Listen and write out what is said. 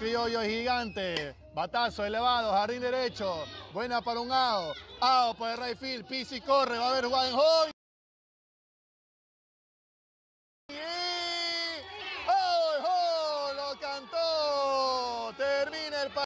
criollo gigante. Batazo elevado, jardín derecho. Buena para un AO. AO para el Rayfield. Pisi corre, va a haber Juan Hoy.